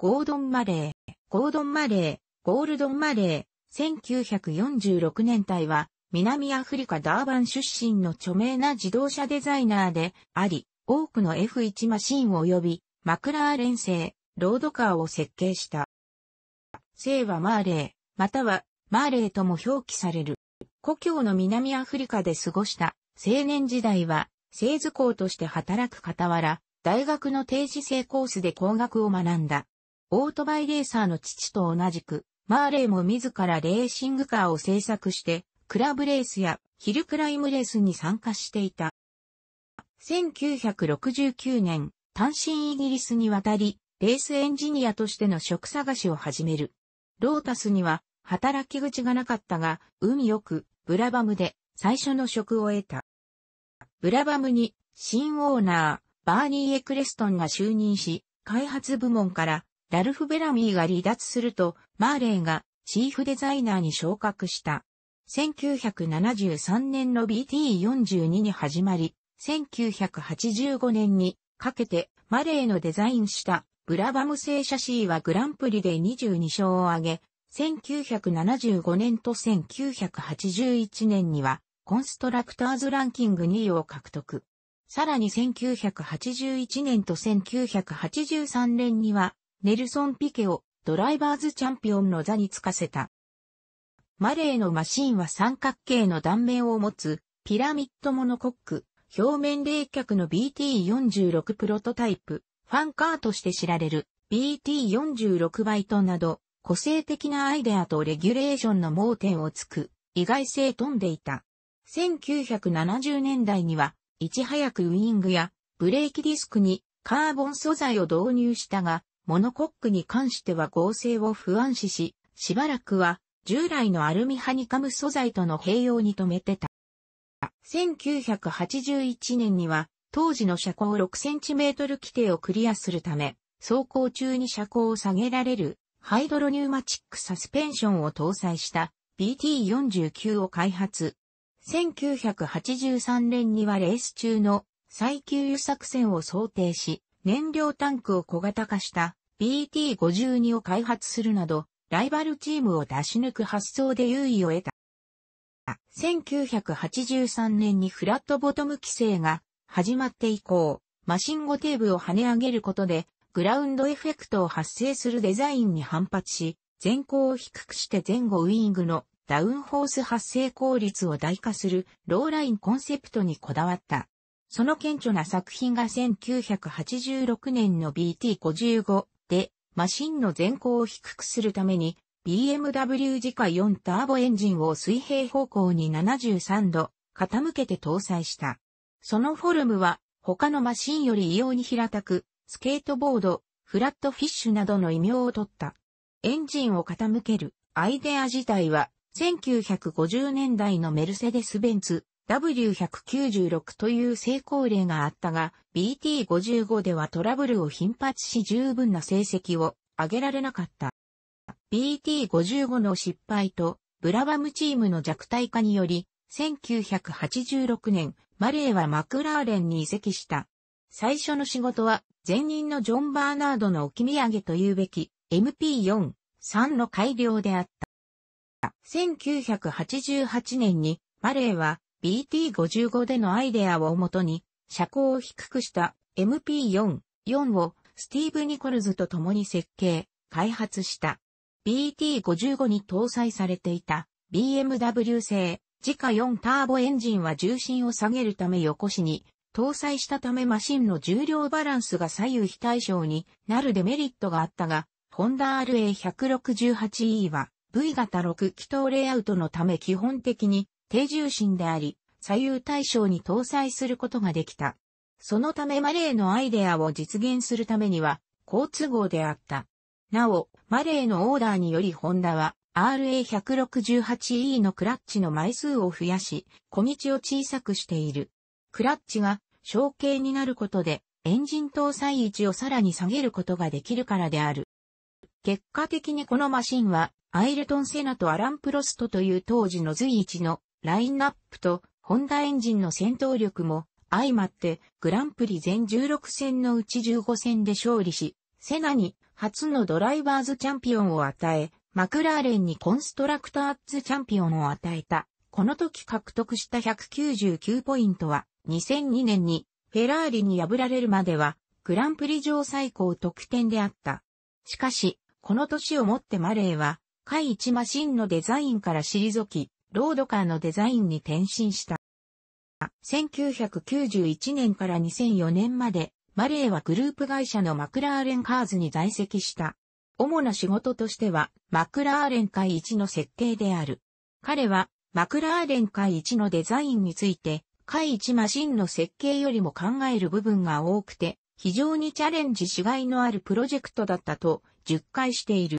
ゴードン・マレー、ゴードン・マレー、ゴールドン・マレー、1946年代は、南アフリカダーバン出身の著名な自動車デザイナーであり、多くの F1 マシン及び、マクラーレン製、ロードカーを設計した。姓はマーレー、または、マーレーとも表記される。故郷の南アフリカで過ごした青年時代は、製図工として働く傍ら、大学の定時制コースで工学を学んだ。オートバイレーサーの父と同じく、マーレーも自らレーシングカーを制作して、クラブレースやヒルクライムレースに参加していた。1969年、単身イギリスに渡り、レースエンジニアとしての職探しを始める。ロータスには働き口がなかったが、運よくブラバムで最初の職を得た。ブラバムに新オーナー、バーニー・エクレストンが就任し、開発部門からラルフ・ベラミーが離脱すると、マーレーがチーフデザイナーに昇格した。1973年の BT42 に始まり、1985年にかけてマレーのデザインしたブラバム製シャシーはグランプリで22勝を挙げ、1975年と1981年にはコンストラクターズランキング2位を獲得。さらに1981年と1983年にはネルソン・ピケをドライバーズチャンピオンの座につかせた。マレーのマシンは三角形の断面を持つピラミッドモノコック、表面冷却の BT46 プロトタイプ、ファンカーとして知られる BT46 バイトなど、個性的なアイデアとレギュレーションの盲点をつく、意外性富んでいた。1970年代には、いち早くウィングやブレーキディスクにカーボン素材を導入したが、モノコックに関しては合成を不安視し、しばらくは従来のアルミハニカム素材との併用に止めてた。1981年には当時の車高6センチメートル規定をクリアするため、走行中に車高を下げられるハイドロニューマチックサスペンションを搭載した BT49 を開発。1983年にはレース中の再給油作戦を想定し、燃料タンクを小型化した BT52 を開発するなど、ライバルチームを出し抜く発想で優位を得た。1983年にフラットボトム規制が始まって以降、マシンゴテーブを跳ね上げることで、グラウンドエフェクトを発生するデザインに反発し、前行を低くして前後ウィングのダウンホース発生効率を代化するローラインコンセプトにこだわった。その顕著な作品が1986年の BT55 マシンの前後を低くするために、BMW 自家4ターボエンジンを水平方向に73度傾けて搭載した。そのフォルムは他のマシンより異様に平たく、スケートボード、フラットフィッシュなどの異名を取った。エンジンを傾けるアイデア自体は1950年代のメルセデス・ベンツ W196 という成功例があったが、BT55 ではトラブルを頻発し十分な成績を上げられなかった。BT55 の失敗と、ブラバムチームの弱体化により、1986年、マレーはマクラーレンに移籍した。最初の仕事は、前任のジョン・バーナードの置き土産というべき、MP4、3の改良であった。1988年に、マレーは BT55 でのアイデアをもとに、車高を低くした MP4、4をスティーブ・ニコルズと共に設計、開発した。BT55 に搭載されていた BMW 製自家4ターボエンジンは重心を下げるため横しに搭載したためマシンの重量バランスが左右非対称になるデメリットがあったが、ホンダ RA168E は V 型6気筒レイアウトのため基本的に低重心であり、左右対称に搭載することができた。そのためマレーのアイデアを実現するためには、好都合であった。なお、マレーのオーダーによりホンダは RA168E のクラッチの枚数を増やし、小道を小さくしている。クラッチが小径になることで、エンジン搭載位置をさらに下げることができるからである。結果的にこのマシンは、アイルトン・セナとアラン・プロストという当時の随一のラインナップとホンダエンジンの戦闘力も相まってグランプリ全16戦のうち15戦で勝利し、セナに初のドライバーズチャンピオンを与え、マクラーレンにコンストラクターズチャンピオンを与えた。この時獲得した199ポイントは、2002年にフェラーリに破られるまでは、グランプリ上最高得点であった。しかし、この年をもってマレーは、下位1マシンのデザインから退き、ロードカーのデザインに転身した。1991年から2004年まで、マレーはグループ会社のマクラーレンカーズに在籍した。主な仕事としては、マクラーレン会一の設計である。彼は、マクラーレン会一のデザインについて、会一マシンの設計よりも考える部分が多くて、非常にチャレンジしがいのあるプロジェクトだったと、10回している。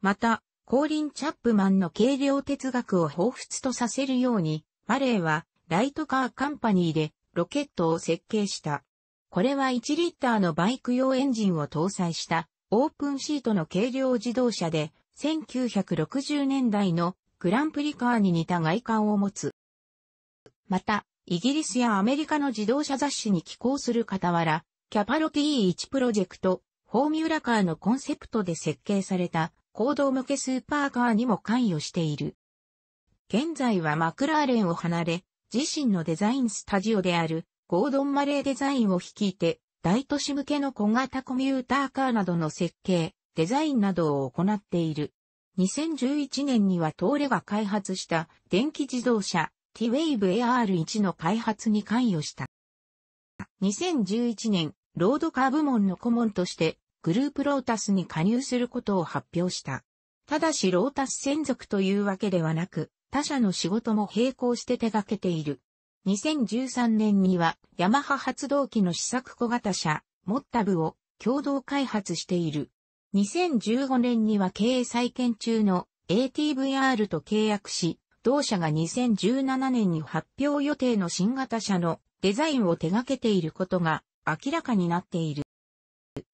また、コーリン・チャップマンの軽量哲学を彷彿とさせるように、マレーはライトカーカンパニーでロケットを設計した。これは1リッターのバイク用エンジンを搭載したオープンシートの軽量自動車で1960年代のグランプリカーに似た外観を持つ。また、イギリスやアメリカの自動車雑誌に寄稿する傍ら、キャパロ T1 プロジェクト、フォーミュラカーのコンセプトで設計された行動向けスーパーカーにも関与している。現在はマクラーレンを離れ、自身のデザインスタジオであるゴードン・マレーデザインを率いて、大都市向けの小型コミューターカーなどの設計、デザインなどを行っている。2011年にはトーレが開発した電気自動車 T-Wave AR1 の開発に関与した。2011年、ロードカー部門の顧問としてグループロータスに加入することを発表した。ただしロータス専属というわけではなく、他社の仕事も並行して手掛けている。2013年には、ヤマハ発動機の試作小型車、モッタブを共同開発している。2015年には経営再建中の ATVR と契約し、同社が2017年に発表予定の新型車のデザインを手掛けていることが明らかになっている。